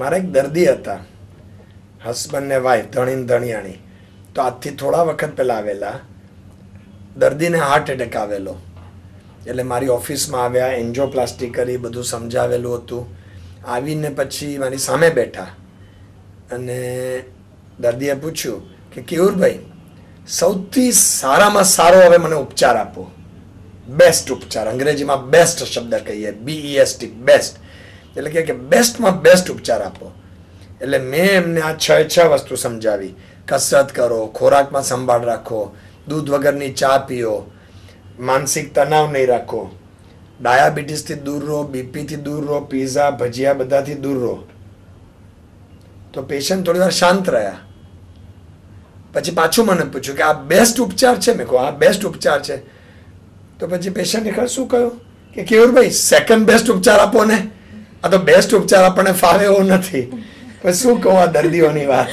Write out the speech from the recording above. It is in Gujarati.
મારા એક દર્દી હતા હસબન્ડ ને વાઈફ ધણીને ધણિયાણી તો આજથી થોડા વખત પહેલાં આવેલા દર્દીને હાર્ટ એટેક આવેલો એટલે મારી ઓફિસમાં આવ્યા એન્જોપ્લાસ્ટિક કરી બધું સમજાવેલું હતું આવીને પછી મારી સામે બેઠા અને દર્દીએ પૂછ્યું કે કેયુરભાઈ સૌથી સારામાં સારો હવે મને ઉપચાર આપો બેસ્ટ ઉપચાર અંગ્રેજીમાં બેસ્ટ શબ્દ કહીએ બીઈએસટી બેસ્ટ e એટલે કે બેસ્ટમાં બેસ્ટ ઉપચાર આપો એટલે મેં એમને આ છ છ વસ્તુ સમજાવી કસરત કરો ખોરાકમાં સંભાળ રાખો દૂધ વગરની ચા પીઓ માનસિક તણાવ નહીં રાખો ડાયાબિટીસથી દૂર રહો બીપીથી દૂર રહો પીઝા ભજીયા બધાથી દૂર રહો તો પેશન્ટ થોડી વાર શાંત રહ્યા પછી પાછું મને પૂછ્યું કે આ બેસ્ટ ઉપચાર છે મેં કહું આ બેસ્ટ ઉપચાર છે તો પછી પેશન્ટને ખબર શું કહ્યું કે ભાઈ સેકન્ડ બેસ્ટ ઉપચાર આપો ને આ તો બેસ્ટ ઉપચાર આપણને ફાવે એવો નથી પણ શું કહું આ દર્દીઓની વાત